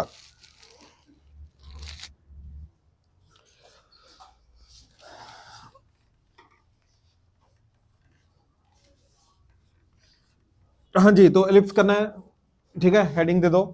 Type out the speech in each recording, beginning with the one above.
पश्चात हाँ जी तो एलिप्स करना है ठीक है हेडिंग दे दो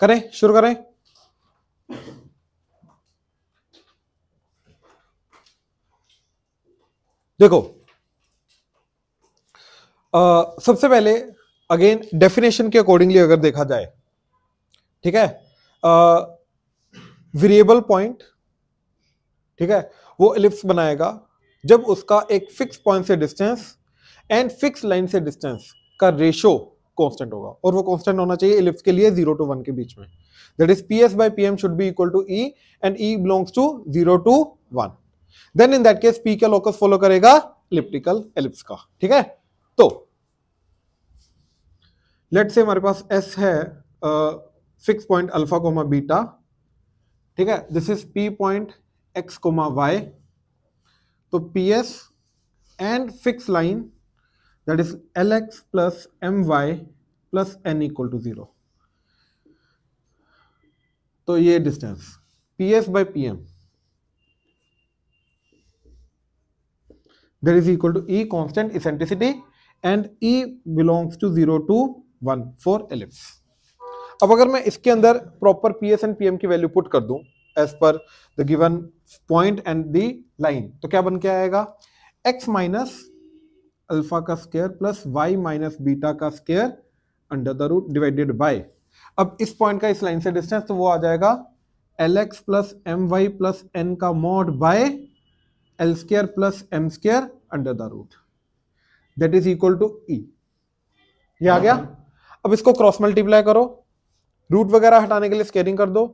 करें शुरू करें देखो आ, सबसे पहले अगेन डेफिनेशन के अकॉर्डिंगली अगर देखा जाए ठीक है वेरिएबल पॉइंट ठीक है वो इलिप्स बनाएगा जब उसका एक फिक्स पॉइंट से डिस्टेंस एंड फिक्स लाइन से डिस्टेंस का रेशो कॉन्स्टेंट होगा और वो कॉन्स्टेंट होना चाहिए इलिप्स के लिए जीरो टू वन के बीच में that is P S by P M should be equal to E and E belongs to zero to one then in that case P का लोकस फॉलो करेगा elliptical ellipse का ठीक है तो let say हमारे पास एस है fix point alpha comma beta ठीक है this is P point X comma Y तो P S and fix line that is lx plus my plus n equal to zero तो ये distance P S by P M that is equal to E constant eccentricity and E belongs to 0 to 1 for ellipse. अब अगर मैं इसके अंदर proper P S and P M की value put कर दूं as per the given point and the line तो क्या बन के आएगा x माइनस अल्फा का square plus Y minus beta का square under the root divided by अब इस पॉइंट का इस लाइन से डिस्टेंस तो वो आ जाएगा L X plus M Y plus N का mod by L square plus M square under the root that is equal to E ये आ गया अब इसको क्रॉस मल्टीप्लाई करो रूट वगैरह हटाने के लिए स्केयरिंग कर दो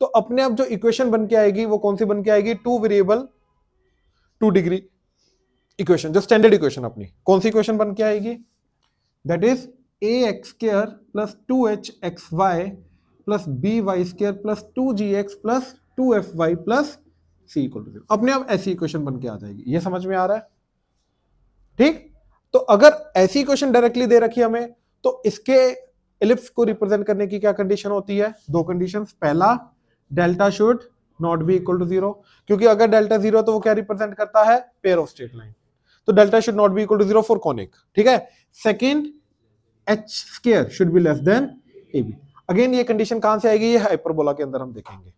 तो अपने आप जो इक्वेशन बन के आएगी वो कौन सी बन के आएगी two variable two degree equation जो स्टैंडर्ड इक्वेशन अपनी कौन सी इक्वेशन बन के आएगी that is A X square plus two H X Y plus B Y square plus two G X plus two F Y plus C equal to zero अपने आप ऐसी इक्वेशन बन के आ जाएगी ये समझ में आ रहा है ठीक तो अगर ऐसी इक्वेशन डायरेक्टली दे रखी हमें तो इसके इलिप्स को रिप्रेजेंट करने की क्या कंडीशन होती है दो कंडीशन पहला delta should not be equal to zero क्योंकि अगर डेल्टा जीरो तो वो क्या रिप्रेजेंट करता है पेयर ऑफ स्टेट लाइन तो delta should not be equal to zero for conic ठीक है second H square should be less than A B again ये कंडीशन कहां से आएगी ये हाइपरबोला के अंदर हम देखेंगे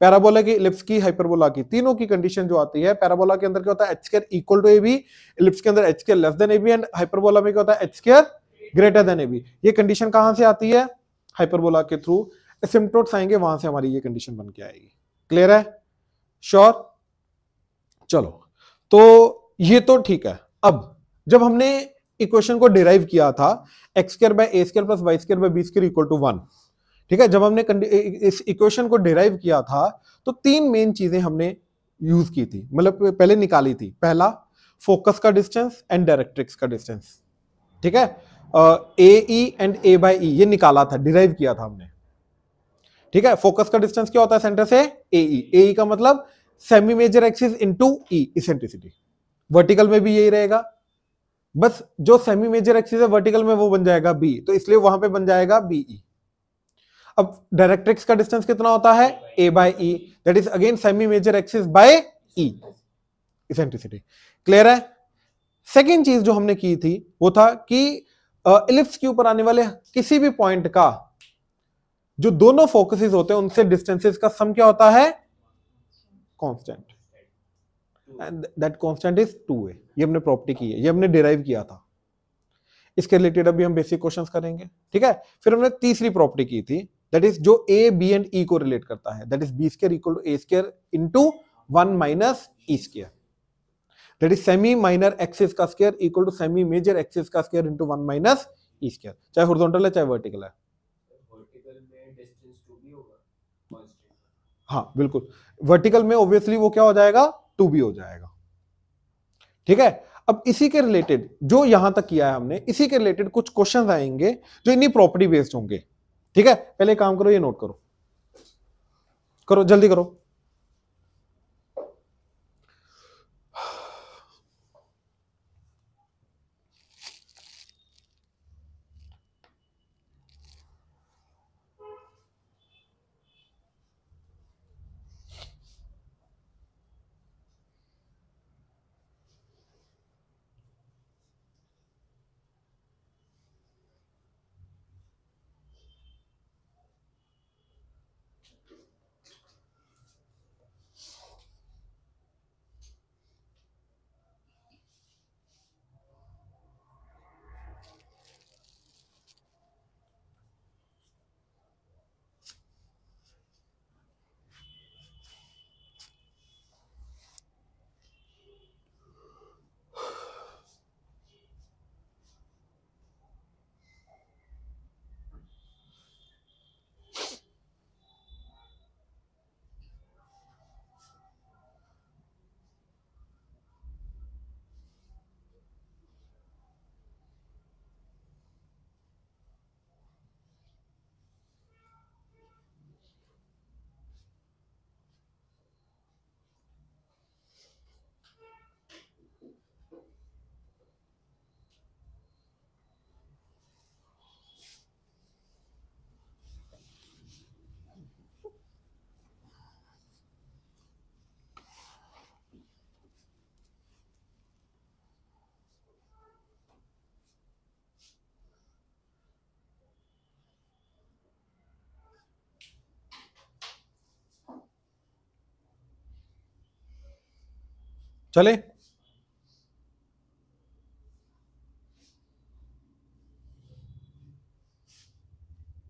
पैराबोला की इलिप्स की हाइपरबोला की तीनों की कंडीशन जो आती है पैराबोला के अंदर क्या होता है H square equal to A B ellipse के अंदर H square less than A B and hyperbola में क्या होता है H square greater than A B ये कंडीशन कहां से आती है हाइपरबोला के थ्रू सिम्टोट्स आएंगे वहां से हमारी ये कंडीशन बन के आएगी क्लियर है श्योर चलो तो ये तो ठीक है अब जब हमने इक्वेशन को डिराइव किया था X square by A square plus Y square by B square equal to one ठीक है जब हमने इस इक्वेशन को डिराइव किया था तो तीन मेन चीजें हमने यूज की थी मतलब पहले निकाली थी पहला फोकस का डिस्टेंस एंड डायरेक्ट्रिक्स का डिस्टेंस ठीक है ए ई एंड ए बाय ई ये निकाला था डिराइव किया था हमने ठीक है फोकस का डिस्टेंस क्या होता है सेंटर से ए ई ए ई का मतलब semi major axis into E eccentricity vertical में भी यही रहेगा बस जो सेमी मेजर एक्सिस है वर्टिकल में वो बन जाएगा बी तो इसलिए वहां पे बन जाएगा बीई e। अब डायरेक्ट्रिक्स का डिस्टेंस कितना होता है A by that is again semi major axis by E eccentricity clear है सेकेंड चीज जो हमने की थी वो था कि इलिप्स के ऊपर आने वाले किसी भी पॉइंट का जो दोनों फोकसेस होते हैं उनसे डिस्टेंसेस का सम क्या होता है constant that constant is two A ये हमने प्रॉपर्टी की है ये हमने डिराइव किया था इसके रिलेटेड अभी हम बेसिक क्वेश्चंस करेंगे ठीक है फिर हमने तीसरी प्रॉपर्टी की थी दैट इज जो ए बी एंड ई को रिलेट करता है that is b square equal to a square into one minus e square that is semi minor axis का square equal to semi major axis का square into one minus e square चाहे horizontal है चाहे vertical है हाँ बिल्कुल vertical में obviously वो क्या हो जाएगा टू भी हो जाएगा ठीक है अब इसी के रिलेटेड जो यहां तक किया है हमने इसी के रिलेटेड कुछ क्वेश्चन आएंगे जो इन्हीं प्रॉपर्टी बेस्ड होंगे ठीक है पहले काम करो ये नोट करो करो जल्दी करो चले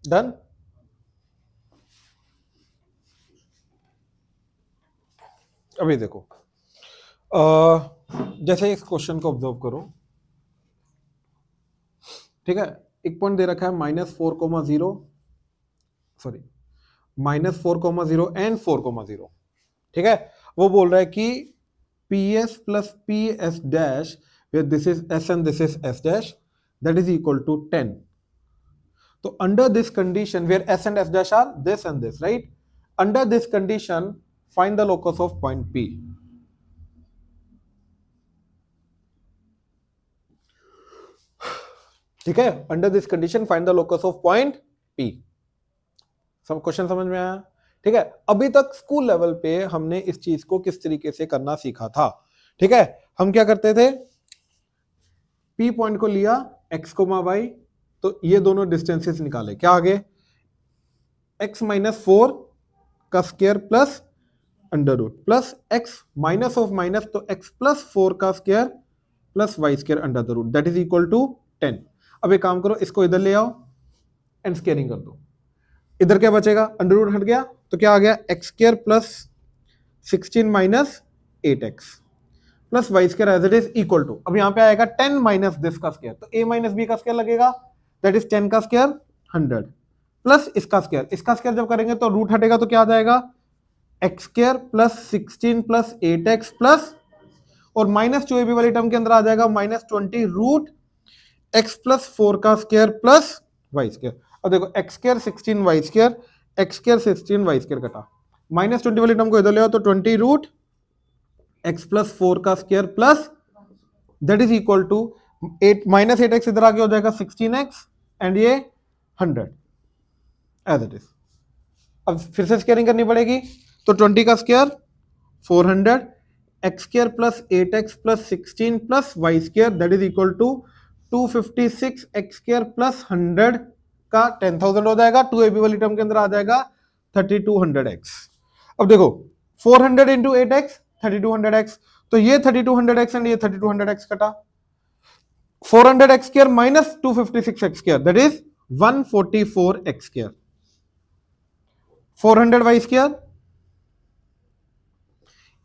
डन अभी देखो आ, जैसे इस क्वेश्चन को ऑब्जर्व करो ठीक है एक पॉइंट दे रखा है minus four comma zero sorry minus four comma zero and four comma zero ठीक है वो बोल रहा है कि PS plus PS dash, where this is S and this is S dash, that is equal to 10. So under this condition, where S and S dash are this and this, right? Under this condition, find the locus of point P. ठीक है under this condition find the locus of point P सब question समझ में आया ठीक है अभी तक स्कूल लेवल पे हमने इस चीज को किस तरीके से करना सीखा था ठीक है हम क्या करते थे पी पॉइंट को लिया एक्स कोमा वाई तो ये दोनों डिस्टेंसेस निकाले क्या आगे एक्स माइनस फोर का square plus under root plus x minus of minus तो एक्स प्लस फोर का square plus Y square under the root that is equal to ten अब एक काम करो इसको इधर ले आओ एंड स्केयरिंग कर दो इधर क्या बचेगा अंडर रूट हट गया तो क्या आ गया x square plus sixteen minus eight x plus Y square as it is equal to अब यहां पे आएगा टेन माइनस दिस का स्केयर तो ए माइनस बी का स्केयर लगेगा दैट इज टेन का स्केयर हंड्रेड प्लस इसका स्केयर इसका स्केयर जब करेंगे तो रूट हटेगा तो क्या आ जाएगा x square plus sixteen plus eight x plus और माइनस टू ए बी वाली टर्म के अंदर आ जाएगा minus twenty root x plus four का स्केयर प्लस वाई स्केयर और देखो x square sixteen y square x square sixteen y square कटा माइनस ट्वेंटी वाली टर्म को इधर ले आओ तो twenty root x plus four का square plus that is equal to eight minus eight x इधर आके हो जाएगा सिक्सटीन एक्स एंड ये हंड्रेड एज इट इज अब फिर से स्केयरिंग करनी पड़ेगी तो ट्वेंटी का square four hundred x square plus eight x plus sixteen plus Y square that is equal to two fifty six x square plus hundred का ten thousand हो जाएगा टू एबी वाली टर्म के अंदर आ जाएगा थर्टी टू हंड्रेड एक्स अब देखो four hundred into eight x thirty two hundred x तो ये thirty two hundred x and ये थर्टी टू हंड्रेड एक्स कटा four hundred x minus two fifty six x that is one forty four x four hundred y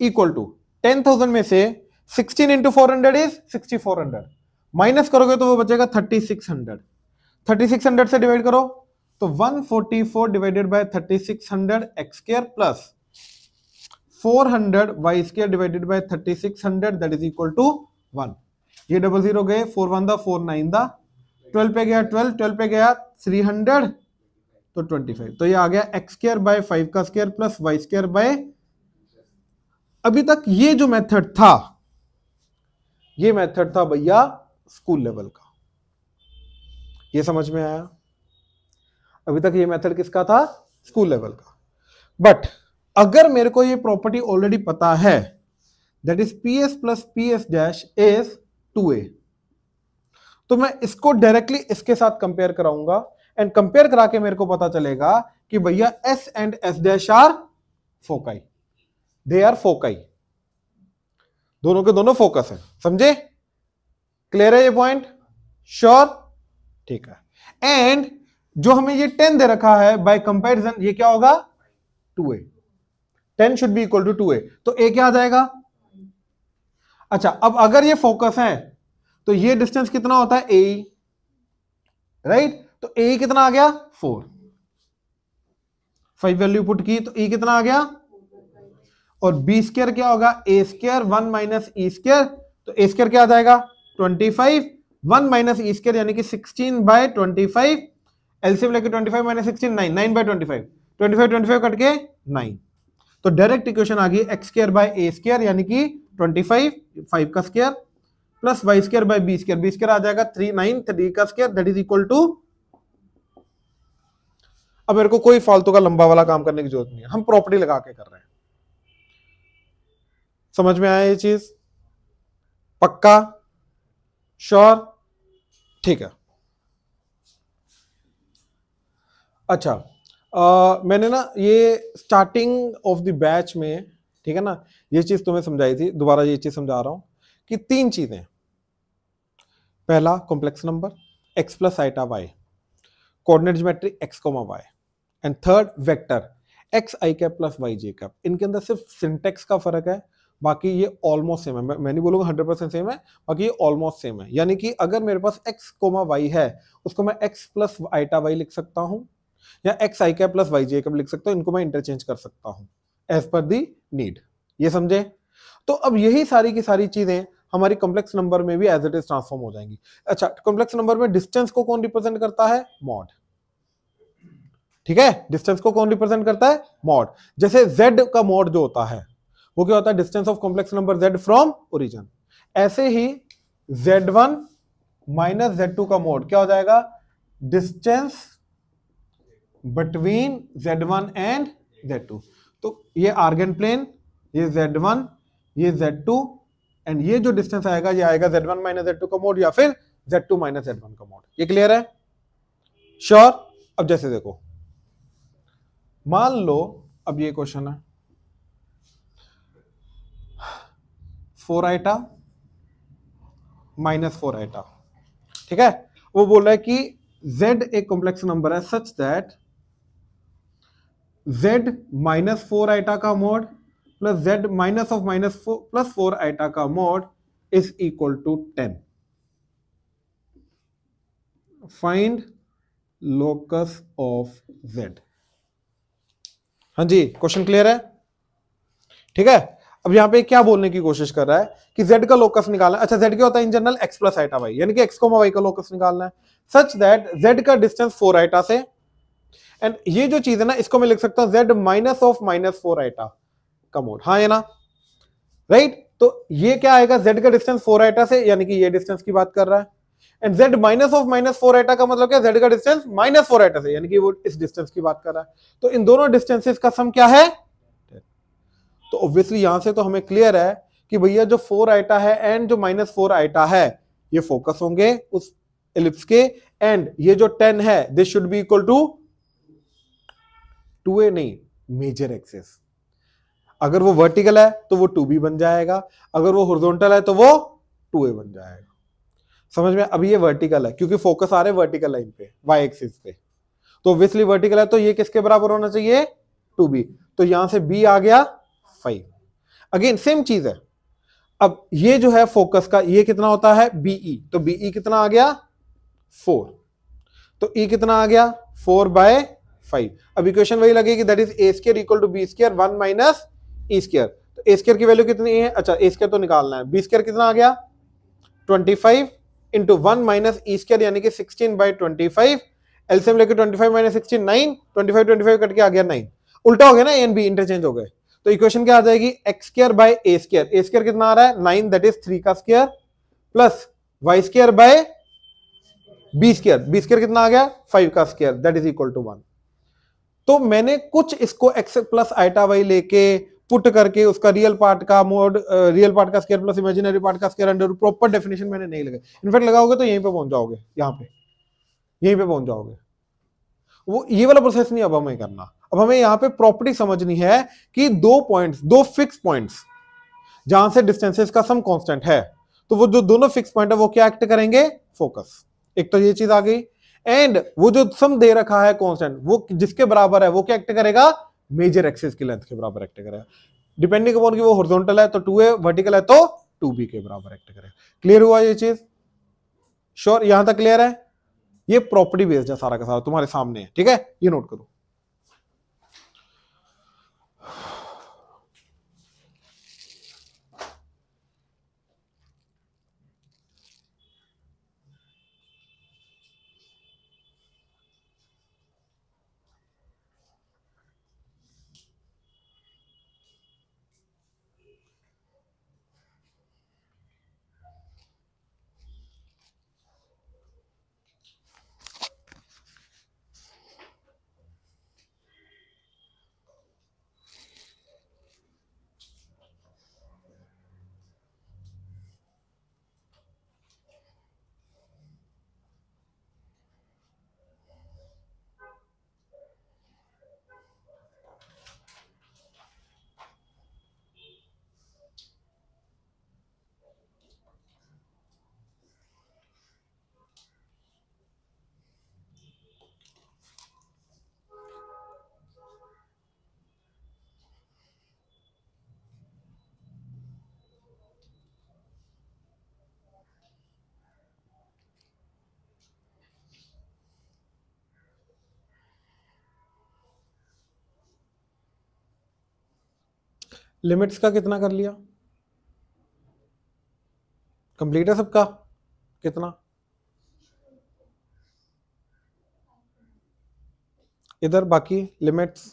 equal to ten thousand में से sixteen into four hundred is sixty four hundred minus करोगे तो वो बचेगा thirty six hundred 3600 से divide करो तो 144 divided by 3600 x square plus 400 y square divided by 3600 that is equal to one ये डबल जीरो गए फोर वन दा फोर नाइन दा ट्वेल्व पे गया ट्वेल्व ट्वेल्व पे गया थ्री हंड्रेड तो ट्वेंटी फाइव तो ये आ गया एक्स स्क्र बाय फाइव का square plus y square by अभी तक ये जो मेथड था ये मेथड था भैया स्कूल लेवल का ये समझ में आया अभी तक ये मेथड किसका था स्कूल लेवल का बट अगर मेरे को ये प्रॉपर्टी ऑलरेडी पता है that is P S plus P S dash is two a तो मैं इसको डायरेक्टली इसके साथ कंपेयर कराऊंगा एंड कंपेयर करा के मेरे को पता चलेगा कि भैया S and S dash are foci they are foci दोनों के दोनों फोकस है समझे क्लियर है ये पॉइंट श्योर sure? ठीक है एंड जो हमें ये टेन दे रखा है बाय कंपैरिजन ये क्या होगा two a ten should be equal to two a तो ए क्या आ जाएगा अच्छा अब अगर ये फोकस है तो ये डिस्टेंस कितना होता है ए राइट तो ए कितना आ गया फोर फाइव वैल्यू पुट की तो ए कितना आ गया और बी स्केयर क्या होगा a square one minus e square तो ए स्केयर क्या आ जाएगा twenty five one minus e square यानी कि sixteen by twenty five LCM लेके twenty five minus sixteen nine nine by twenty five twenty five twenty five cut nine तो direct equation आ गई x square by A square यानी कि twenty five five का square plus Y square by b square b square आ जाएगा three nine three का square that is equal to अब मेरे को कोई फालतू का लंबा वाला काम करने की जरूरत नहीं है हम प्रॉपर्टी लगा के कर रहे हैं समझ में आया ये चीज पक्का श्योर sure. ठीक है अच्छा आ, मैंने ना ये स्टार्टिंग ऑफ द बैच में ठीक है ना ये चीज़ तुम्हें समझाई थी दोबारा ये चीज़ समझा रहा हूं कि तीन चीज़ें पहला complex number x plus iota y coordinate geometry x comma y and third vector x i cap plus y j cap इनके अंदर सिर्फ सिंटेक्स का फर्क है बाकी ये ऑलमोस्ट सेम है मैं, मैं नहीं बोलूंगा हंड्रेड परसेंट सेम है बाकी ये ऑलमोस्ट सेम है यानी कि अगर मेरे पास एक्स कोमा वाई है उसको मैं एक्स प्लस आइटा वाई लिख सकता हूँ या x i cap plus y j cap लिख सकता हूँ इनको मैं इंटरचेंज कर सकता हूँ एज पर दी नीड ये समझे तो अब यही सारी की सारी चीज़ें हमारी कॉम्प्लेक्स नंबर में भी एज इट इज ट्रांसफॉर्म हो जाएंगी अच्छा कॉम्प्लेक्स नंबर में डिस्टेंस को कौन रिप्रेजेंट करता है मॉड ठीक है डिस्टेंस को कौन रिप्रेजेंट करता है मॉड जैसे जेड का मॉड जो होता है वो क्या होता है distance of complex number z from origin ऐसे ही z one minus z two का मोड क्या हो जाएगा distance between z one and z two तो ये आर्गन प्लेन ये जेड वन ये जेड टू एंड ये जो डिस्टेंस आएगा ये आएगा z one minus z two का मोड या फिर z two minus z one का मोड ये क्लियर है श्योर sure? अब जैसे देखो मान लो अब ये क्वेश्चन है four iota minus four iota ठीक है वो बोल रहा है कि z एक कॉम्प्लेक्स नंबर है such that z minus four iota का mod plus z minus of minus four plus four iota का mod is equal to ten find locus of z हाँ जी क्वेश्चन क्लियर है ठीक है अब यहाँ पे क्या बोलने की कोशिश कर रहा है कि z का लोकस निकालना अच्छा z क्या होता है in general x plus iota y यानी कि x कोमा वाई का लोकस निकालना है सच दैट z का डिस्टेंस फोर आइटा से एंड ये जो चीज है ना इसको मैं लिख सकता हूं z minus of minus four iota का मोड हाँ है ना राइट right? तो ये क्या आएगा z का डिस्टेंस फोर आइटा से यानी कि ये डिस्टेंस की बात कर रहा है and z minus of minus four iota का मतलब क्या z का डिस्टेंस माइनस फोर आइटा से यानी कि वो इस डिस्टेंस की बात कर रहा है तो इन दोनों डिस्टेंसेस का सम क्या है तो ऑब्वियसली यहां से तो हमें क्लियर है कि भैया जो फोर आइटा है एंड जो माइनस फोर आइटा है ये फोकस होंगे उस एलिप्स के एंड ये जो टेन है this should be equal to two a नहीं मेजर एक्सेस अगर वो वर्टिकल है तो वो टू बी बन जाएगा अगर वो हॉरिजॉन्टल है तो वो टू ए बन जाएगा समझ में अभी ये वर्टिकल है क्योंकि फोकस आ रहे वर्टिकल लाइन पे वाई एक्सिस पे तो ऑब्वियसली वर्टिकल है तो ये किसके बराबर होना चाहिए टू बी तो यहां से बी आ गया फाइव अगेन सेम चीज है अब ये जो है फोकस का ये कितना होता है बीई e. तो बीई कितना आ गया फोर तो ई e कितना आ गया फोर बाय फाइव अब इक्वेशन वही लगेगी that is a square equal to b square one minus e square तो ए स्केयर की वैल्यू कितनी है अच्छा ए स्केयर तो निकालना है बी स्केयर कितना आ गया twenty five into one minus e square यानी कि sixteen by twenty five LCM लेके twenty five minus sixteen nine twenty five twenty five cut के आ गया नाइन उल्टा हो गया ना ए एंड बी इंटरचेंज हो गए तो इक्वेशन क्या आ जाएगी x square by A square a square कितना आ रहा है नाइन दट इज थ्री का square plus Y square by b square b square कितना आ गया फाइव का square that is equal to one तो मैंने कुछ इसको एक्स प्लस आइटा वाई लेके पुट करके उसका रियल पार्ट का मोड रियल पार्ट का स्केयर प्लस इमेजिनरी पार्ट का स्केयर अंडर प्रॉपर डेफिनेशन मैंने नहीं लगा इनफैक्ट लगाओगे तो यहीं पे पहुंच जाओगे यहां पे यहीं पे पहुंच जाओगे वो ये वाला प्रोसेस नहीं अब हमें करना अब हमें यहां पे प्रॉपर्टी समझनी है कि दो पॉइंट्स दो फिक्स पॉइंट्स जहां से डिस्टेंसेस का सम कांस्टेंट है तो वो जो दोनों फिक्स पॉइंट है वो क्या एक्ट करेंगे फोकस एक तो ये चीज आ गई एंड वो जो सम दे रखा है कांस्टेंट वो जिसके बराबर है वो क्या एक्ट करेगा मेजर एक्सिस की लेंथ के बराबर एक्ट करेगा डिपेंडिंग अपॉन की वो हॉरिजॉन्टल है तो टू वर्टिकल है तो बी के बराबर एक्ट करेगा क्लियर हुआ ये चीज श्योर यहां तक क्लियर है ये प्रॉपर्टी बेस्ड है सारा का सारा तुम्हारे सामने है ठीक है ये नोट करो लिमिट्स का कितना कर लिया कंप्लीट है सबका कितना इधर बाकी लिमिट्स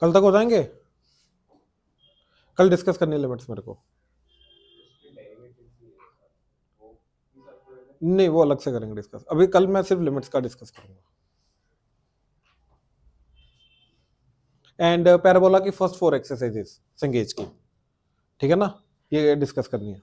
कल तक हो जाएंगे कल डिस्कस करने लिमिट्स मेरे को नहीं वो अलग से करेंगे डिस्कस अभी कल मैं सिर्फ लिमिट्स का डिस्कस करूंगा एंड पैराबोला uh, की फर्स्ट फोर एक्सरसाइजेस संगेज की ठीक है ना ये डिस्कस करनी है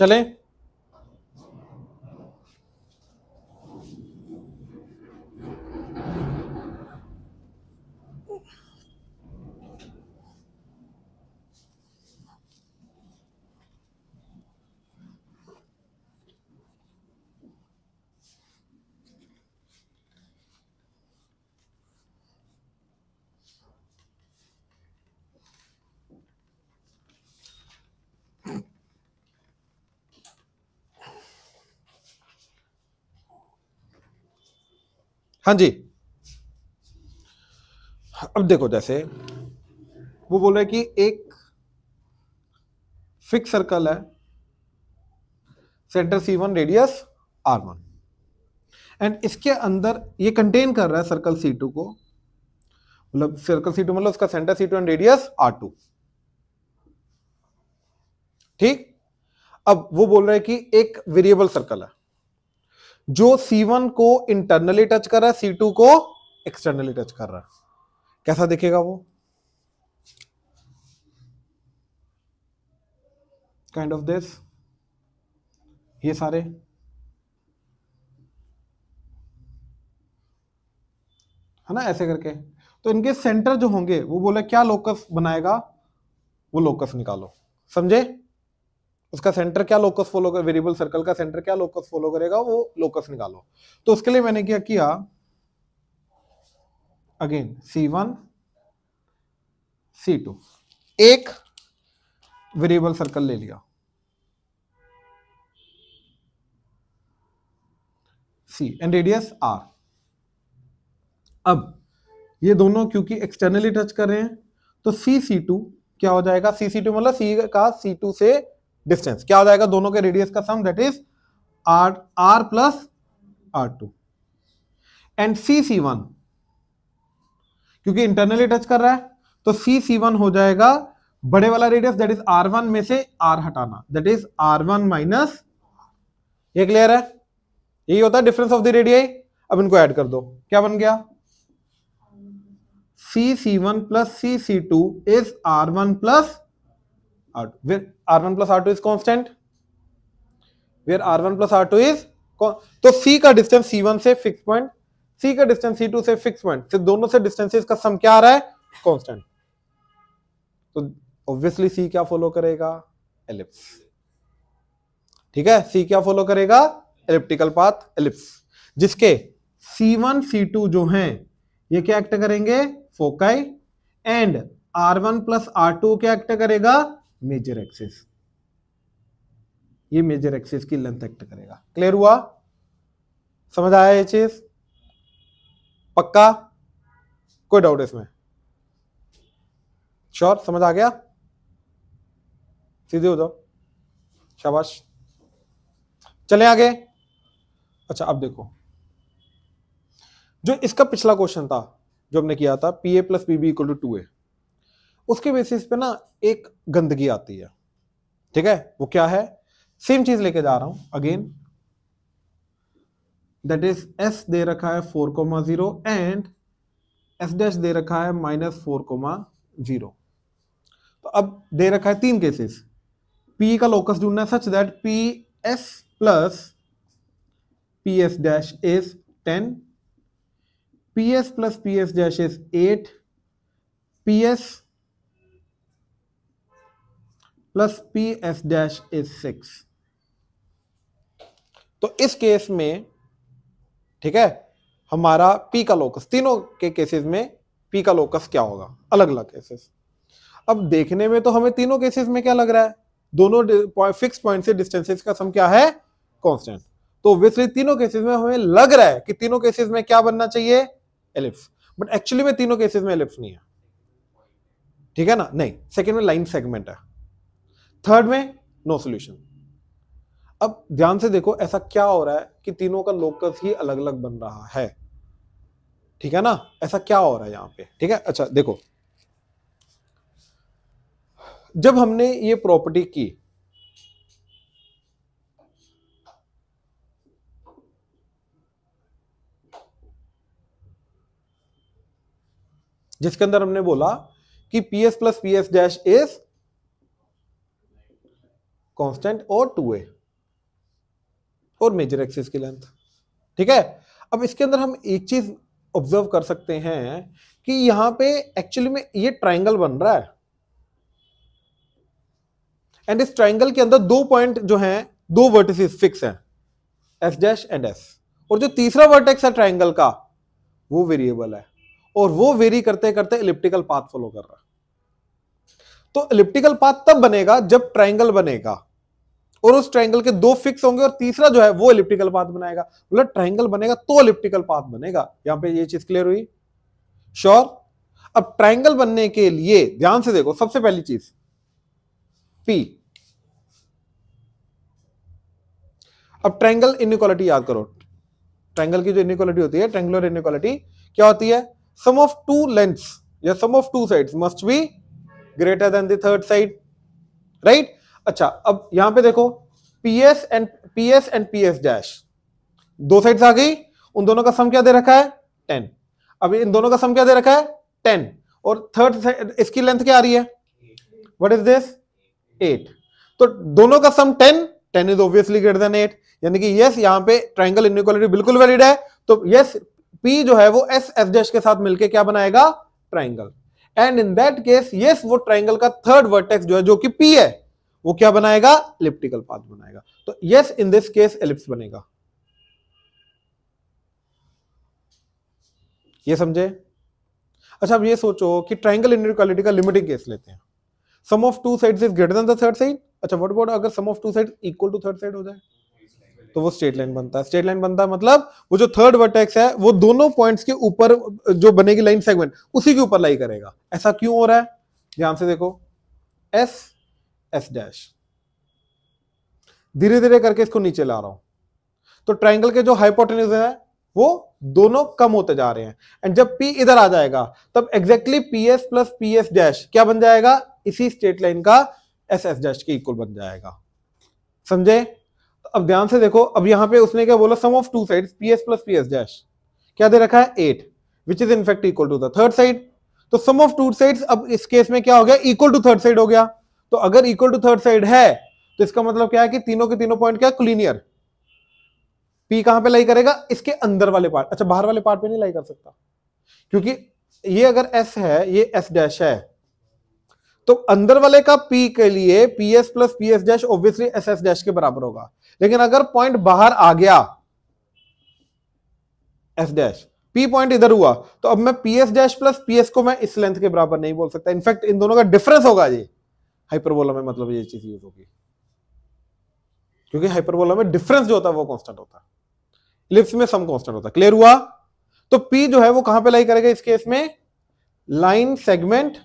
चलें हाँ जी अब देखो जैसे वो बोल रहे कि एक फिक्स सर्कल है centre C one radius R one and इसके अंदर ये कंटेन कर रहा है सर्कल सी टू को मतलब सर्कल सी टू मतलब उसका centre C two and radius R two ठीक अब वो बोल रहे कि एक वेरिएबल सर्कल है जो C1 को इंटरनली टच कर रहा है C2 को एक्सटर्नली टच कर रहा है कैसा दिखेगा वो काइंड ऑफ दिस ये सारे है ना ऐसे करके तो इनके सेंटर जो होंगे वो बोले क्या लोकस बनाएगा वो लोकस निकालो समझे उसका सेंटर क्या लोकस फॉलो कर वेरिएबल सर्कल का सेंटर क्या लोकस फॉलो करेगा वो लोकस निकालो तो उसके लिए मैंने क्या किया again C one C two एक वेरिएबल सर्कल ले लिया सी एंड रेडियस आर अब ये दोनों क्योंकि एक्सटर्नली टच कर रहे हैं तो सी सी टू क्या हो जाएगा सी सी टू मतलब सी का सी टू से डिस्टेंस क्या हो जाएगा दोनों के रेडियस का sum that is R R plus R two and C C one क्योंकि इंटरनली टच कर रहा है तो सी सी वन हो जाएगा बड़े वाला radius that is R one में से आर हटाना that is R one minus ये क्लियर है यही होता है डिफरेंस ऑफ द रेडियाई अब इनको ऐड कर दो क्या बन गया C C one plus C C two is R one plus R2. Where R1 plus R2 is constant. Where R1 plus R2 is तो C का डिस्टेंस C1 से फिक्स पॉइंट C का डिस्टेंस C2 से fix point सिर्फ दोनों से distances का सम क्या आ रहा है कांस्टेंट तो ऑब्वियसली C क्या फॉलो करेगा एलिप्स ठीक है C क्या फॉलो करेगा एलिप्टिकल पाथ एलिप्स जिसके C1 C2 जो हैं ये क्या एक्ट करेंगे foci and R1 plus R2 क्या एक्ट करेगा मेजर एक्सिस ये मेजर एक्सिस की लेंथ एक्ट करेगा क्लियर हुआ समझ आया ये चीज पक्का कोई डाउट इसमें श्योर समझ आ गया सीधे हो जाओ शाबाश चले आगे अच्छा अब देखो जो इसका पिछला क्वेश्चन था जो हमने किया था P A plus P B equal to two a उसके बेसिस पे ना एक गंदगी आती है ठीक है वो क्या है सेम चीज लेके जा रहा हूं अगेन दैट इज एस दे रखा है four comma zero and S dash दे रखा है माइनस फोर कोमा जीरो तो अब दे रखा है तीन केसेस पी का लोकस ढूंढना है such that P S plus P S dash is ten P S plus P S dash is eight P S plus P S dash is six तो इस केस में ठीक है हमारा पी का लोकस तीनों के केसेस में पी का लोकस क्या होगा अलग अलग केसेस अब देखने में तो हमें तीनों केसेस में क्या लग रहा है दोनों फिक्स पॉइंट से डिस्टेंसेस का सम क्या है कांस्टेंट तो ऑब्वियसली तीनों केसेस में हमें लग रहा है कि तीनों केसेस में क्या बनना चाहिए एलिप्स बट एक्चुअली में तीनों केसेस में एलिप्स नहीं है ठीक है ना नहीं सेकेंड में लाइन सेगमेंट है थर्ड में नो सोल्यूशन अब ध्यान से देखो ऐसा क्या हो रहा है कि तीनों का लोकस ही अलग अलग बन रहा है ठीक है ना ऐसा क्या हो रहा है यहां पे ठीक है अच्छा देखो जब हमने ये प्रॉपर्टी की जिसके अंदर हमने बोला कि PS plus P S dash is constant और टू ए और मेजर एक्सिस की लेंथ ठीक है अब इसके अंदर हम एक चीज ऑब्जर्व कर सकते हैं कि यहां पे एक्चुअली में ये ट्रायंगल बन रहा है एंड इस ट्रायंगल के अंदर दो पॉइंट जो हैं दो वर्टिसेस फिक्स हैं एस डैश एंड एस और जो तीसरा वर्टेक्स है ट्राइंगल का वो वेरिएबल है और वो वेरी करते करते इलिप्टिकल पाथ फॉलो कर रहा है तो इलिप्टिकल पाथ तब बनेगा जब ट्राइंगल बनेगा और उस ट्राइंगल के दो फिक्स होंगे और तीसरा जो है वो इलिप्टिकल पाथ बनाएगा मतलब ट्राइंगल बनेगा तो इलिप्टिकल पाथ बनेगा यहां पे ये चीज क्लियर हुई श्योर अब ट्राइंगल बनने के लिए ध्यान से देखो सबसे पहली चीज पी अब ट्राइंगल इनक्वालिटी याद करो ट्राइंगल की जो इनक्वालिटी होती है ट्राइंगुलर इनक्वालिटी क्या होती है सम ऑफ टू लेंथ्स या sum of two sides must be greater than the third side right अच्छा अब यहां पे देखो PS and PS and PS dash दो साइड्स आ गई उन दोनों का सम क्या दे रखा है टेन अब इन दोनों का सम क्या दे रखा है टेन और थर्ड इसकी लेंथ क्या आ रही है व्हाट इज दिस एट तो दोनों का sum ten ten is obviously greater than eight यानी कि यस यहां पे ट्राइंगल इनक्वालिटी बिल्कुल वैलिड है तो यस पी जो है वो एस एस डैश के साथ मिलकर क्या बनाएगा triangle and in that case yes वो ट्राइंगल का थर्ड वर्टेक्स जो है जो कि पी है वो क्या बनाएगा इलिप्टिकल पाथ बनाएगा तो yes in this case ellipse बनेगा ये समझे अच्छा अब ये सोचो कि ट्राइंगल इनक्वालिटी का लिमिटिंग केस लेते हैं sum of two sides is greater than the third side अच्छा व्हाट अबाउट अगर sum of two sides equal to third side हो जाए तो वो स्ट्रेट लाइन बनता है स्ट्रेट लाइन बनता है मतलब वो जो थर्ड वर्टेक्स है वो दोनों पॉइंट्स के ऊपर जो बनेगी लाइन सेगमेंट उसी के ऊपर लाई करेगा ऐसा क्यों हो रहा है ध्यान से देखो एस एस डैश धीरे धीरे करके इसको नीचे ला रहा हूं तो ट्राइंगल के जो हाइपोटेन्यूज है वो दोनों कम होते जा रहे हैं एंड जब पी इधर आ जाएगा तब exactly P S plus P S dash क्या बन जाएगा इसी स्ट्रेट लाइन का एस एस डैश के इक्वल बन जाएगा समझे तो अब ध्यान से देखो अब यहां पे उसने क्या बोला sum of two side P S plus P S dash क्या दे रखा है eight which is in fact equal to the third side तो सम ऑफ टू साइड अब इस केस में क्या हो गया इक्वल टू थर्ड साइड हो गया तो अगर इक्वल टू थर्ड साइड है तो इसका मतलब क्या है कि तीनों के तीनों पॉइंट क्या क्लीनियर पी कहां पे लाई करेगा इसके अंदर वाले पार्ट अच्छा बाहर वाले पार्ट पे नहीं लाई कर सकता क्योंकि ये अगर एस है ये एस डैश है तो अंदर वाले का पी के लिए P S plus P S dash obviously S S dash के बराबर होगा लेकिन अगर पॉइंट बाहर आ गया एस डैश पी पॉइंट इधर हुआ तो अब मैं P S dash plus P S को मैं इस लेंथ के बराबर नहीं बोल सकता इनफैक्ट इन दोनों का डिफरेंस होगा जी हाइपरबोला में मतलब ये चीज यूज होगी क्योंकि हाइपरबोला में डिफरेंस जो होता है वो कांस्टेंट होता है इलिप्स में सम कांस्टेंट होता है क्लियर हुआ तो पी जो है वो कहां पे लाई करेगा इस केस में line segment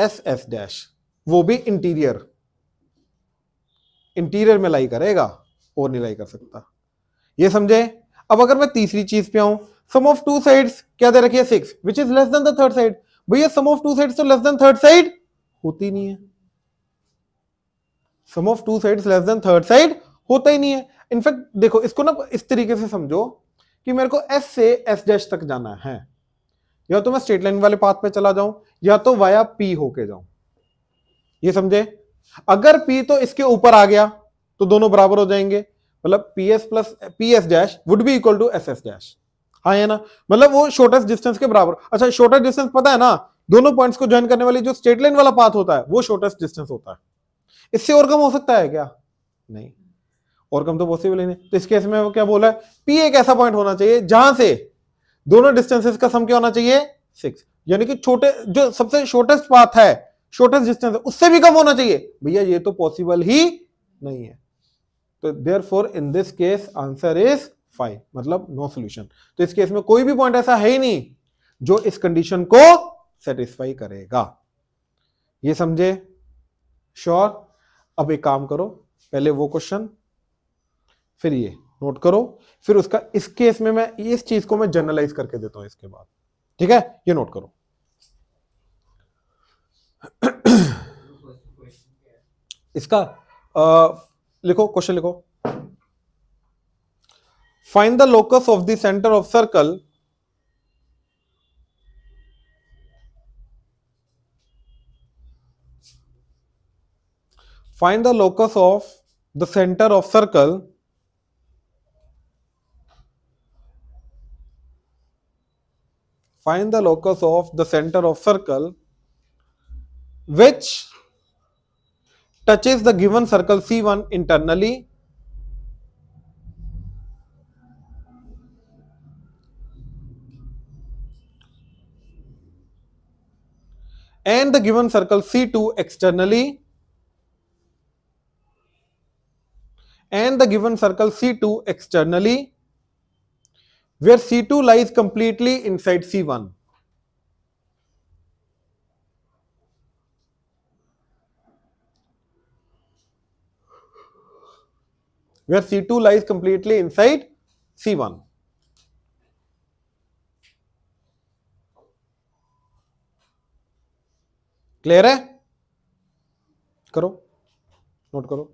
S S dash वो भी इंटीरियर इंटीरियर में लाई करेगा और नहीं लाई कर सकता ये समझे अब अगर मैं तीसरी चीज पे आऊं सम ऑफ टू साइड्स क्या दे रखी है six which is less than the third side भैया सम ऑफ टू साइड्स तो लेस देन थर्ड साइड होती नहीं है sum of two sides less than third side होता ही नहीं है इनफैक्ट देखो इसको ना इस तरीके से समझो कि मेरे को एस से एस डैश तक जाना है या तो मैं स्ट्रेट लाइन वाले पाथ पे चला जाऊं या तो वाया पी होके जाऊं ये समझे अगर पी तो इसके ऊपर आ गया तो दोनों बराबर हो जाएंगे मतलब P S plus P S dash would be equal to S S dash हाँ है ना मतलब वो शॉर्टेस्ट डिस्टेंस के बराबर अच्छा शॉर्टेस्ट डिस्टेंस पता है ना दोनों पॉइंट्स को ज्वाइन करने वाली जो स्ट्रेट लाइन वाला पाथ होता है वो शॉर्टेस्ट डिस्टेंस होता है इससे और कम हो सकता है क्या नहीं और कम तो पॉसिबल ही नहीं तो इस केस में वो क्या बोला है पी एक ऐसा पॉइंट होना चाहिए जहां से दोनों डिस्टेंसेस का सम क्या होना चाहिए सिक्स यानी कि छोटे जो सबसे शॉर्टेस्ट पाथ है शॉर्टेस्ट डिस्टेंस है उससे भी कम होना चाहिए भैया ये तो पॉसिबल ही नहीं है तो there in this case answer is five मतलब नो no सोल्यूशन तो इस केस में कोई भी पॉइंट ऐसा है ही नहीं जो इस कंडीशन को सेटिस्फाई करेगा ये समझे श्योर अब एक काम करो पहले वो क्वेश्चन फिर ये नोट करो फिर उसका इस केस में मैं इस चीज को मैं जर्नलाइज करके देता हूं इसके बाद ठीक है ये नोट करो इसका आ, लिखो क्वेश्चन लिखो Find the locus of the center of circle find the locus of the center of circle find the locus of the center of circle which touches the given circle c1 internally and the given circle C2 externally and the given circle C2 externally where C2 lies completely inside C1. where C2 lies completely inside C1. Clear है करो note करो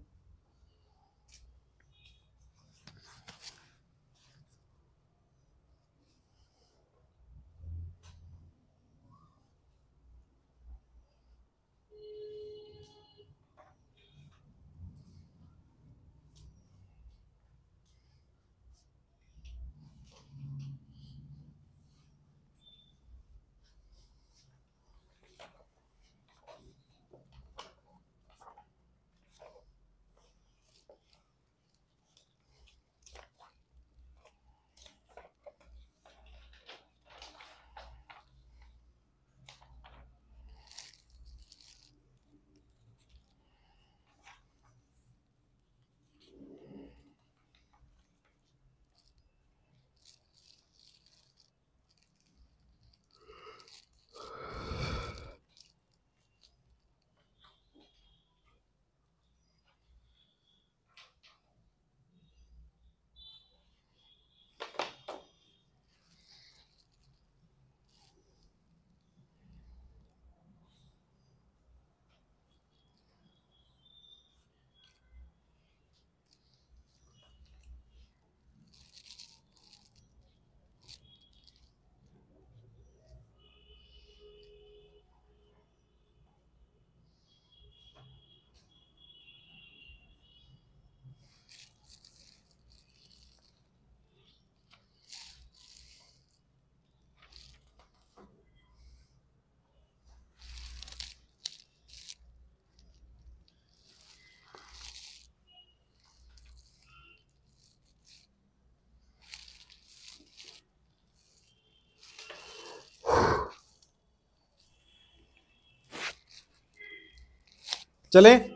चले third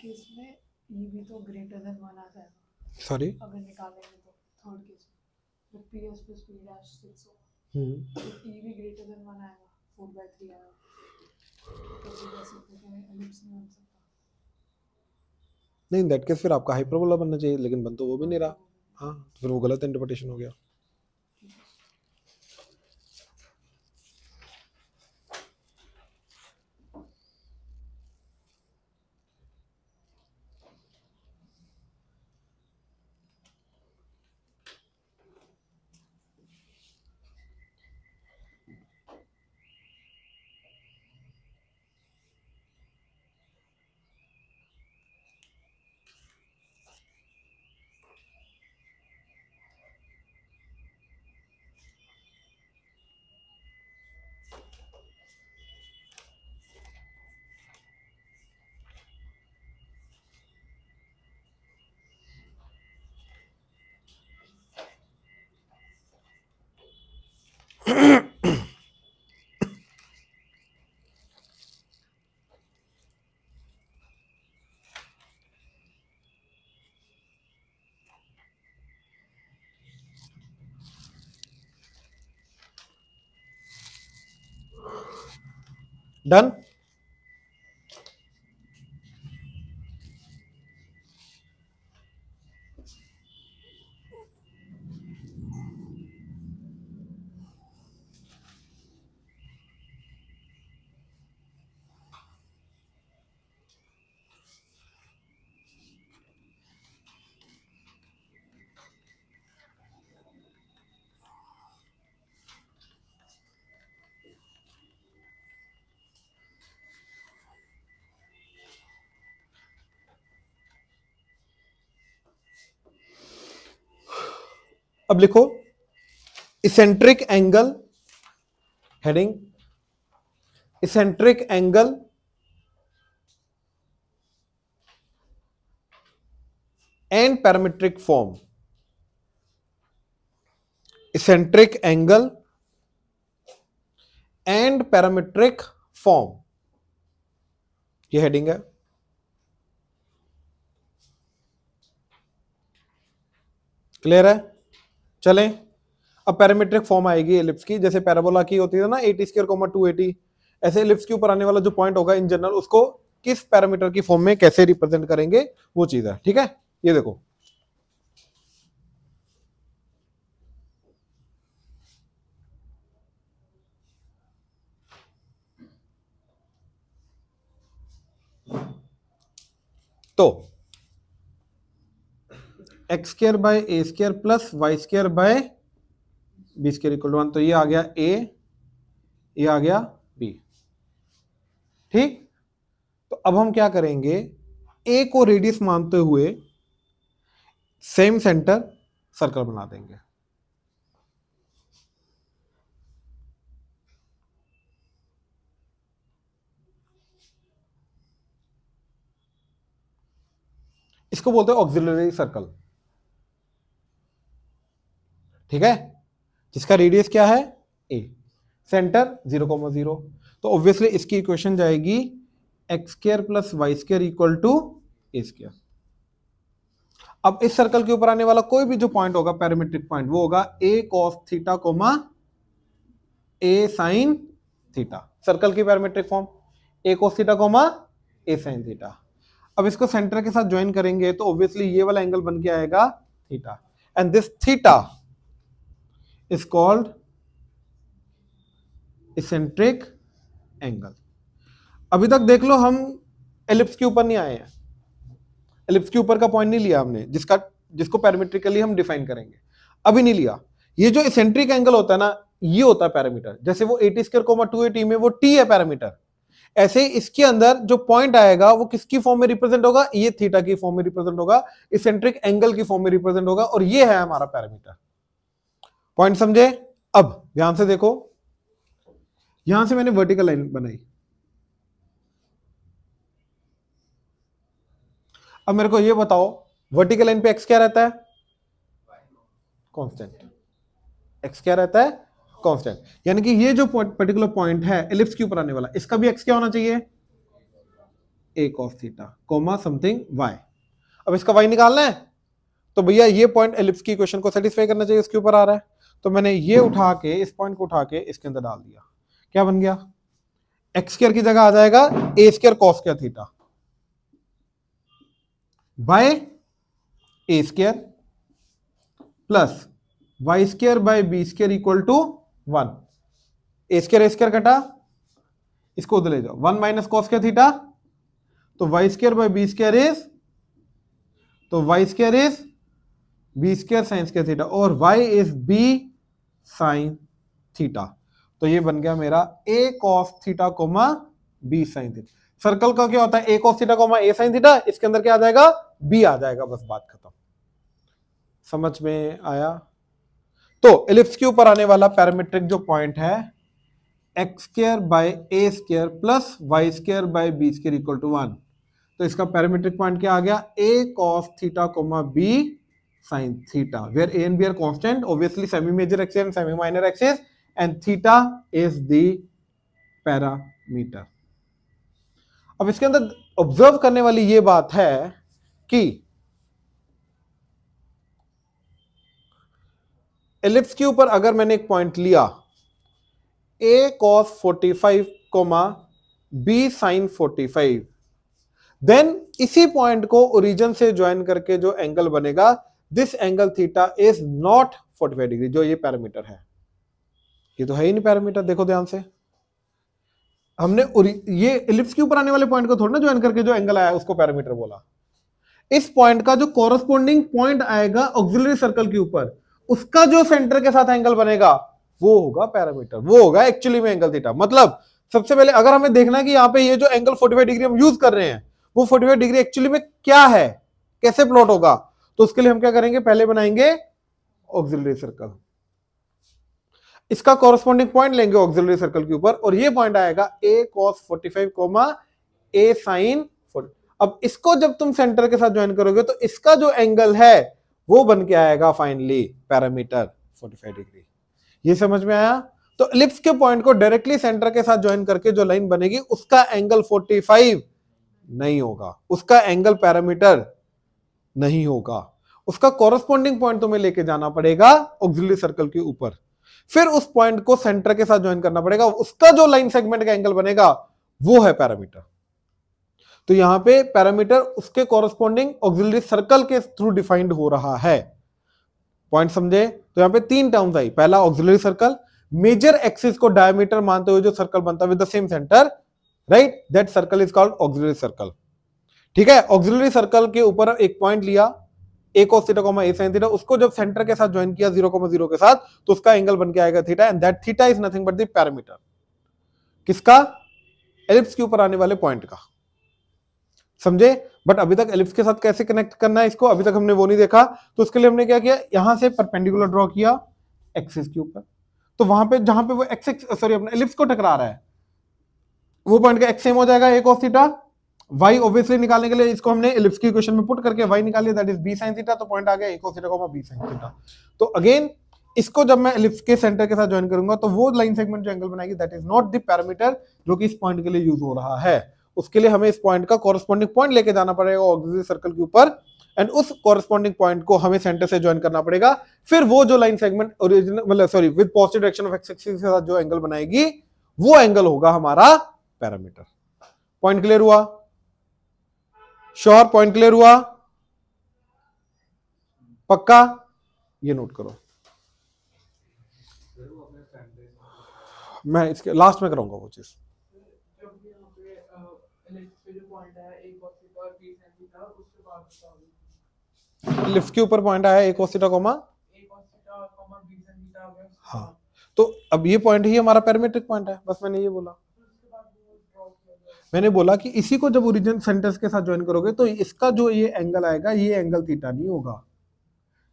case में भी तो greater than one आ जाएगा sorry अगर निकालेंगे तो थर्ड केस में हम्म। तो P S plus P dash six तो भी ग्रेटर देन वन आएगा फोर तो नहीं दैट केस फिर आपका हाइपरबोला बनना चाहिए लेकिन बन तो वो भी नहीं रहा हाँ तो फिर वो गलत इंटरप्रिटेशन हो गया done अब लिखो eccentric angle heading eccentric angle and parametric form eccentric angle and parametric form ये हेडिंग है क्लियर है चलें अब पैरामीट्रिक फॉर्म आएगी एलिप्स की जैसे पैराबोला की होती है ना a t square comma two a t ऐसे एलिप्स के ऊपर आने वाला जो पॉइंट होगा इन जनरल उसको किस पैरामीटर की फॉर्म में कैसे रिप्रेजेंट करेंगे वो चीज है ठीक है ये देखो तो x square by A square plus Y square by b square equal one तो ये आ गया ए ये आ गया बी ठीक तो अब हम क्या करेंगे ए को रेडियस मानते हुए सेम सेंटर सर्कल बना देंगे इसको बोलते हैं ऑक्सिलरी सर्कल ठीक है जिसका रेडियस क्या है a centre zero comma zero तो ऑब्वियसली इसकी इक्वेशन जाएगी x square plus Y square equal to a square अब इस सर्कल के ऊपर आने वाला कोई भी जो पॉइंट होगा पैरामेट्रिक पॉइंट वो होगा a cos theta comma a sine theta circle की parametric form a cos theta comma a sine theta अब इसको सेंटर के साथ ज्वाइन करेंगे तो ऑब्वियसली ये वाला एंगल बन के आएगा theta and this theta is called eccentric angle. अभी तक देख लो हम एलिप्स के ऊपर नहीं आए हैं एलिप्स के ऊपर का पॉइंट नहीं लिया हमने जिसका जिसको पैरामीट्रिकली हम डिफाइन करेंगे अभी नहीं लिया ये जो इसेंट्रिक एंगल होता है ना ये होता है पैरामीटर जैसे वो a t square comma two a t में वो टी है पैरामीटर ऐसे इसके अंदर जो पॉइंट आएगा वो किसकी फॉर्म में रिप्रेजेंट होगा ये थीटा की फॉर्म में रिप्रेजेंट होगा इसेंट्रिक एंगल की फॉर्म में रिप्रेजेंट होगा और ये है हमारा पैरामीटर पॉइंट समझे अब ध्यान से देखो यहां से मैंने वर्टिकल लाइन बनाई अब मेरे को ये बताओ वर्टिकल लाइन पे एक्स क्या रहता है कांस्टेंट एक्स क्या रहता है कांस्टेंट यानी कि ये जो पर्टिकुलर पॉइंट है एलिप्स के ऊपर आने वाला इसका भी एक्स क्या होना चाहिए a cos theta comma something y अब इसका वाई निकालना है तो भैया ये पॉइंट एलिप्स की इक्वेशन को सेटिस्फाई करना चाहिए उसके ऊपर आ रहा है तो मैंने ये उठा के इस पॉइंट को उठा के इसके अंदर डाल दिया क्या बन गया एक्स स्क्र की जगह आ जाएगा a square cos square theta by a square plus Y square by b square equal to one a square a square कटा इसको उधर ले जाओ one minus cos square theta तो y square by b square is तो y square is b square sine square theta और y is b sine theta तो ये बन गया मेरा a cos theta comma b sine theta circle का क्या होता है a cos theta comma a sine theta इसके अंदर क्या आ जाएगा बी आ जाएगा बस बात खत्म समझ में आया तो एलिप्स के ऊपर आने वाला पैरामेट्रिक जो पॉइंट है x square by A square plus Y square by b square equal to one तो इसका पैरामेट्रिक पॉइंट क्या आ गया a cos theta comma b sine theta where a and b are constant obviously semi major axis and semi minor axis and theta is the parameter अब इसके अंदर observe करने वाली ये बात है कि एलिप्स के ऊपर अगर मैंने एक पॉइंट लिया a cos 45, b sine 45, then इसी पॉइंट को ओरिजिन से ज्वाइन करके जो एंगल बनेगा this angle theta is not 45 degree जो ये पैरामीटर है ये तो है ही नहीं पैरामीटर देखो ध्यान से हमने ये इलिप्स के ऊपर आने वाले पॉइंट को थोड़ा ना ज्वाइन करके जो एंगल आया उसको पैरामीटर बोला इस पॉइंट का जो कॉरस्पॉन्डिंग पॉइंट आएगा ऑक्सिलरी सर्कल के ऊपर उसका जो सेंटर के साथ एंगल बनेगा वो होगा पैरामीटर वो होगा एक्चुअली में एंगल थीटा मतलब सबसे पहले अगर हमें देखना है कि यहाँ पे ये जो एंगल 45 डिग्री हम यूज कर रहे हैं वो 45 डिग्री एक्चुअली में क्या है कैसे प्लॉट होगा तो उसके लिए हम क्या करेंगे पहले बनाएंगे ऑक्सिलरी सर्कल इसका कॉरस्पॉन्डिंग पॉइंट लेंगे ऑक्सिलरी सर्कल के ऊपर और ये पॉइंट आएगा a cos forty five comma a sine अब इसको जब तुम सेंटर के साथ ज्वाइन करोगे तो इसका जो एंगल है वो बन के आएगा फाइनली पैरामीटर 45 डिग्री ये समझ में आया तो इलिप्स के पॉइंट को डायरेक्टली सेंटर के साथ ज्वाइन करके जो लाइन बनेगी उसका एंगल 45 नहीं होगा उसका एंगल पैरामीटर नहीं होगा उसका कॉरस्पॉन्डिंग पॉइंट तुम्हें लेके जाना पड़ेगा ऑक्सिलरी सर्कल के ऊपर फिर उस पॉइंट को सेंटर के साथ ज्वाइन करना पड़ेगा उसका जो लाइन सेगमेंट का एंगल बनेगा वो है पैरामीटर तो यहां पे पैरामीटर उसके कॉरस्पॉन्डिंग ऑक्सिलरी सर्कल के थ्रू डिफाइंड हो रहा है पॉइंट समझे तो यहां पे तीन टर्म्स आई पहला ऑक्सिलरी सर्कल मेजर एक्सिस को डायमीटर मानते हुए जो सर्कल बनता है with the same centre right that circle is called auxiliary circle ठीक है ऑक्सिलरी सर्कल के ऊपर एक पॉइंट लिया a cos theta comma a sine theta उसको जब सेंटर के साथ ज्वाइन किया जीरो कोमा जीरो के साथ तो उसका एंगल बन के आएगा theta and that theta is nothing but the parameter किसका एलिप्स के ऊपर आने वाले पॉइंट का समझे बट अभी तक एलिप्स के साथ कैसे कनेक्ट करना है इसको अभी तक हमने वो नहीं देखा तो उसके लिए हमने क्या किया यहां से परपेंडिकुलर ड्रॉ किया एक्सिस के ऊपर तो वहां पे जहां पे वो एक्स सॉरी अपना एलिप्स को टकरा रहा है वो पॉइंट का एक्स सेम हो जाएगा a cos theta y obviously निकालने के लिए इसको हमने इलिप्स की इक्वेशन में पुट करके वाई निकालिए that is b sine theta तो पॉइंट आ गया a cos theta b sine theta तो अगेन इसको जब मैं इलिप्स के सेंटर के साथ ज्वाइन करूंगा तो वो लाइन सेगमेंट जो एंगल बनाएगी that is not the parameter जो कि इस पॉइंट के लिए यूज हो रहा है उसके लिए हमें इस पॉइंट का कॉरस्पॉन्डिंग पॉइंट लेके जाना पड़ेगा ऑक्सीजरी सर्कल के ऊपर एंड उस कॉरस्पॉन्डिंग पॉइंट को हमें सेंटर से ज्वाइन करना पड़ेगा फिर वो जो लाइन सेगमेंट ओरिजिनल मतलब sorry with positive direction of x के साथ जो एंगल बनाएगी वो एंगल होगा हमारा पैरामीटर पॉइंट क्लियर हुआ श्योर पॉइंट क्लियर हुआ पक्का ये नोट करो मैं इसके लास्ट में कराऊंगा वो चीज लिफ्ट के ऊपर पॉइंट आया एक ओसीटा कोमा हाँ तो अब ये पॉइंट ही हमारा पैरामेट्रिक पॉइंट है बस मैंने ये बोला मैंने बोला कि इसी को जब ओरिजिन सेंटर्स के साथ ज्वाइन करोगे तो इसका जो ये एंगल आएगा ये एंगल थीटा नहीं होगा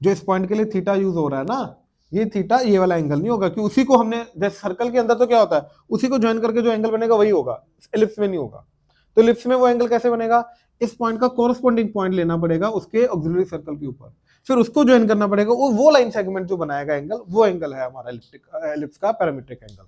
जो इस पॉइंट के लिए थीटा यूज हो रहा है ना ये थीटा ये वाला एंगल नहीं होगा कि उसी को हमने जैसे सर्कल के अंदर तो क्या होता है उसी को ज्वाइन करके जो एंगल बनेगा वही होगा एलिप्स में नहीं होगा तो एलिप्स में वो एंगल कैसे बनेगा इस पॉइंट का कोरस्पॉन्डिंग पॉइंट लेना पड़ेगा उसके ऑक्सिलरी सर्कल के ऊपर फिर उसको ज्वाइन करना पड़ेगा वो वो लाइन सेगमेंट जो बनाएगा एंगल वो एंगल है हमारा एलिप्टिक एलिप्स का पैरामीट्रिक एंगल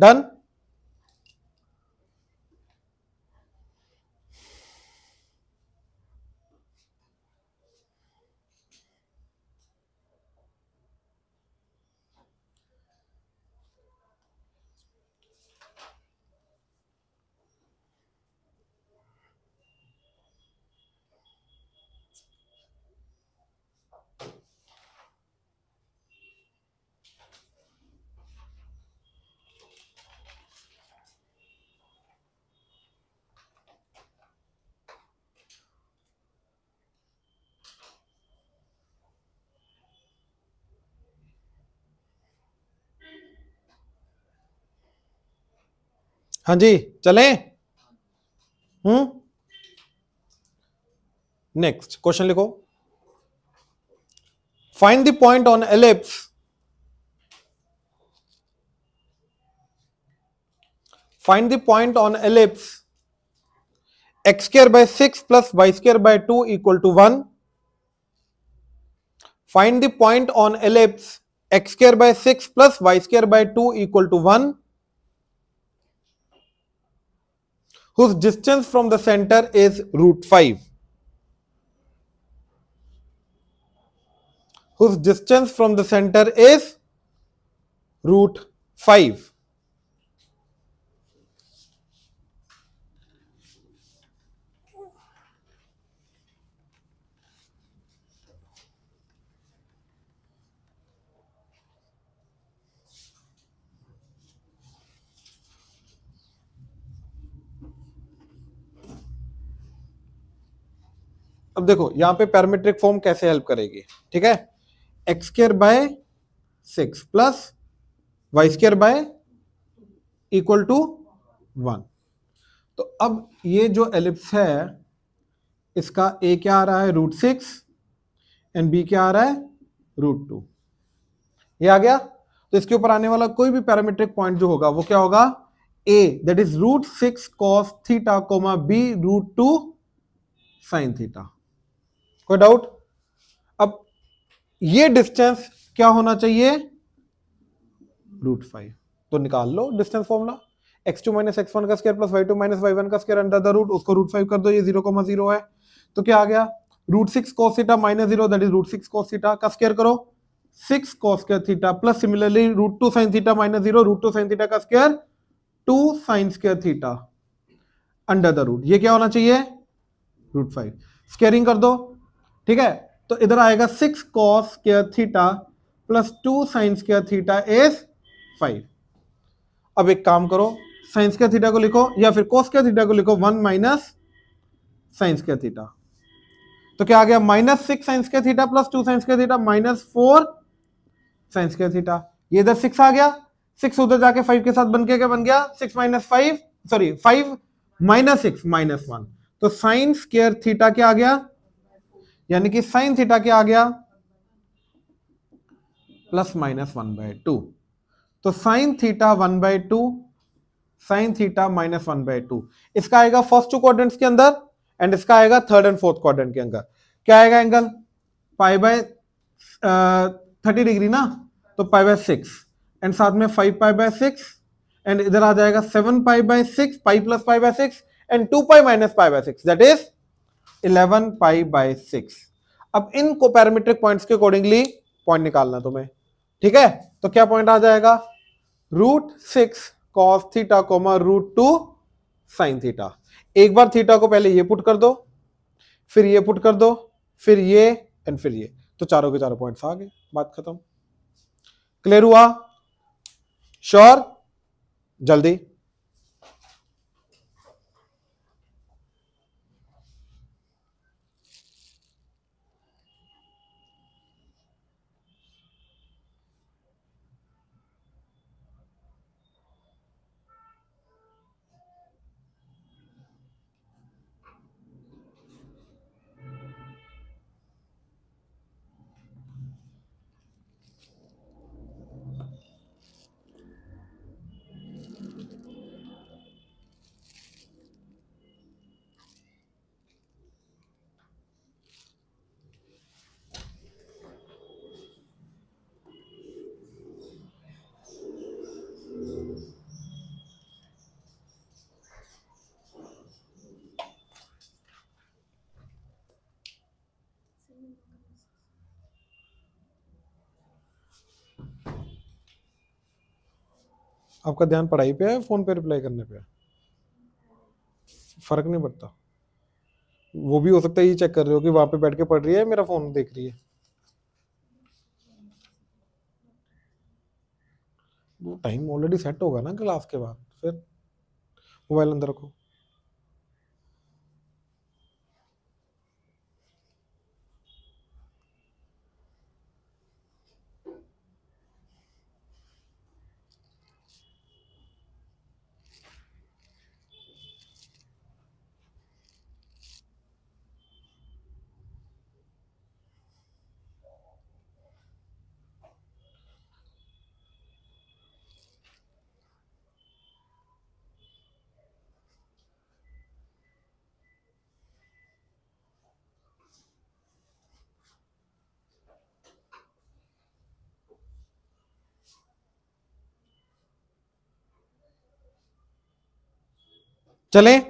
dan हाँ जी चले हम्म नेक्स्ट क्वेश्चन लिखो find the point on ellipse find the point on ellipse x square by six plus Y square by two equal to one find the point on ellipse x square by six plus Y square by two equal to one whose distance from the center is root 5. Whose distance from the center is root 5. अब देखो यहाँ पे parametric form कैसे help करेगी ठीक है x square by six plus Y square by equal to one तो अब ये जो एलिप्स है इसका ए क्या आ रहा है रूट सिक्स एंड बी क्या आ रहा है रूट टू ये आ गया तो इसके ऊपर आने वाला कोई भी पैरामीट्रिक पॉइंट जो होगा वो क्या होगा a that is root six cos theta comma b root two sine theta कोई डाउट अब ये डिस्टेंस क्या होना चाहिए रूट फाइव तो निकाल लो distance formula x two minus x one का square plus y two minus y one का स्केयर अंडर द रूट उसको रूट फाइव कर दो ये जीरो कोमा जीरो है तो क्या आ गया root six cos theta minus zero that is root six cos theta का स्केयर करो six cos square theta plus similarly root two sine theta minus zero root two sine theta का square two sine square theta under the root ये क्या होना चाहिए root five squaring कर दो ठीक है तो इधर आएगा six cos square theta plus two sine square theta is five अब एक काम करो साइंस केयर थीटा को लिखो या फिर कोस केयर थीटा को लिखो one minus sine square theta तो क्या आ गया माइनस सिक्स साइंस के थीटा प्लस टू साइंस के थीटा माइनस फोर साइंस के थीटा ये इधर सिक्स आ गया सिक्स उधर जाके फाइव के साथ बन के क्या बन गया six minus five sorry five minus six minus one तो साइंस केयर थीटा क्या आ गया यानी कि साइन थीटा क्या आ गया plus minus one by two तो sine theta one by two sine theta minus one by two इसका आएगा फर्स्ट टू क्वाड्रेंट्स के अंदर एंड इसका आएगा थर्ड एंड फोर्थ क्वाड्रेंट के अंदर क्या आएगा angle pi by thirty degree ना तो पाई बाय सिक्स एंड साथ में five pi by six and इधर आ जाएगा seven pi by six pi plus pi by six and two pi minus pi by six that is eleven pi by six अब इन parametric points के accordingly point निकालना तुम्हें ठीक है तो क्या पॉइंट आ जाएगा root six cos theta comma root two sine theta एक बार थीटा को पहले ये पुट कर दो फिर ये पुट कर दो फिर ये एंड फिर ये तो चारों के चारों पॉइंट्स आ गए बात खत्म क्लियर हुआ श्योर जल्दी आपका ध्यान पढ़ाई पे है फ़ोन पे रिप्लाई करने पे है फ़र्क नहीं पड़ता वो भी हो सकता है ये चेक कर रहे हो कि वहाँ पे बैठ के पढ़ रही है मेरा फ़ोन देख रही है वो टाइम ऑलरेडी सेट होगा ना क्लास के बाद फिर मोबाइल अंदर रखो चलें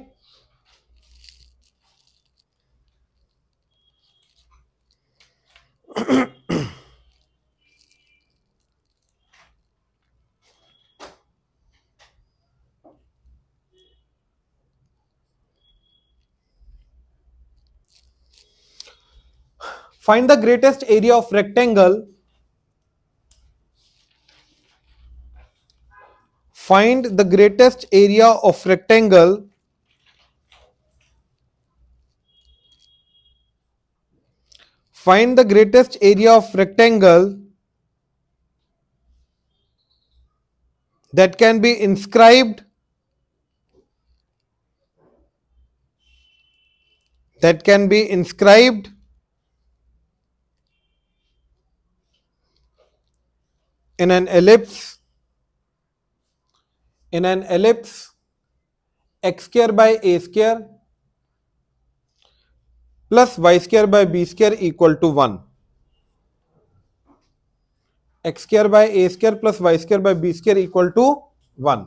find the greatest area of rectangle find the greatest area of rectangle Find the greatest area of rectangle that can be inscribed that can be inscribed in an ellipse in an ellipse x square by a square plus y square by b square equal to one x square by a square plus y square by b square equal to one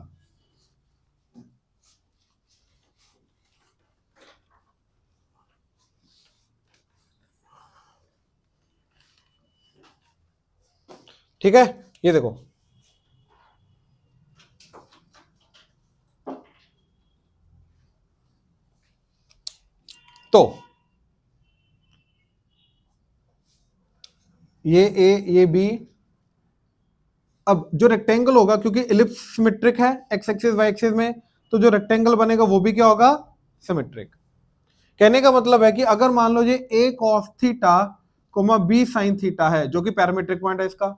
ठीक है ये देखो तो ये ए ये B अब जो rectangle होगा क्योंकि इलिप्स सिमेट्रिक है एक्स एक्सिस वाई एक्सिस में तो जो रेक्टेंगल बनेगा वो भी क्या होगा सिमेट्रिक कहने का मतलब है कि अगर मान लो ये a cos theta comma b sine theta है जो कि पैरामीट्रिक पॉइंट है इसका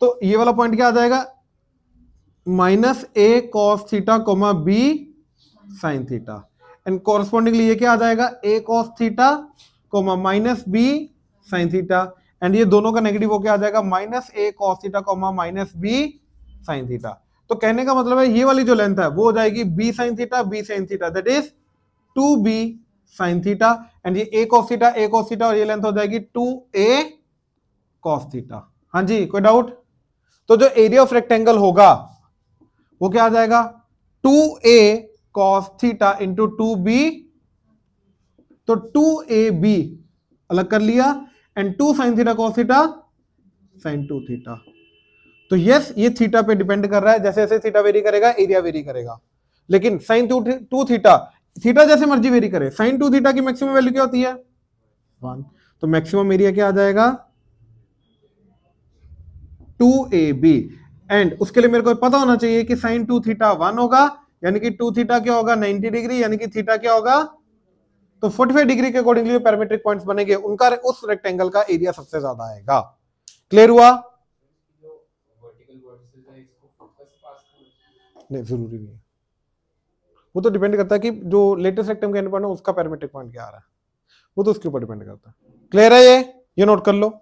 तो ये वाला पॉइंट क्या आ जाएगा minus a cos theta comma b sine theta and correspondingly ये क्या आ जाएगा a cos theta comma minus b sine theta and ये दोनों का नेगेटिव होके आ जाएगा minus a cos theta comma minus b sine theta तो कहने का मतलब है ये वाली जो लेंथ है वो हो जाएगी b sine theta b sine theta that is two b sine theta and ये ए कॉसिटा ए कॉसिटा और ये लेंथ हो जाएगी टू ए कॉस्थीटा हाँ जी कोई डाउट तो जो एरिया ऑफ रेक्टेंगल होगा वो क्या आ जाएगा two a cos theta into two b तो टू ए बी अलग कर लिया and two sine theta cos theta sine two theta तो यस ये थीटा पे डिपेंड कर रहा है जैसे जैसे थीटा वेरी करेगा एरिया वेरी करेगा लेकिन sine two two theta theta जैसे मर्जी वेरी करे साइन टू थीटा की मैक्सिमम वैल्यू क्या होती है वन तो मैक्सिमम एरिया क्या आ जाएगा टू ए बी एंड उसके लिए मेरे को पता होना चाहिए कि साइन टू थीटा वन होगा यानी कि टू थीटा क्या होगा नाइनटी डिग्री यानी कि थीटा क्या होगा तो 45 डिग्री के अकॉर्डिंगली जो पैरामेट्रिक पॉइंट्स बनेंगे उनका उस रेक्टेंगल का एरिया सबसे ज्यादा आएगा क्लियर हुआ नहीं जरूरी नहीं वो तो डिपेंड करता है कि जो लेटेस्ट रेक्टेंगल के पॉइंट है उसका पैरामेट्रिक पॉइंट क्या आ रहा है वो तो उसके ऊपर डिपेंड करता है क्लियर है ये ये नोट कर लो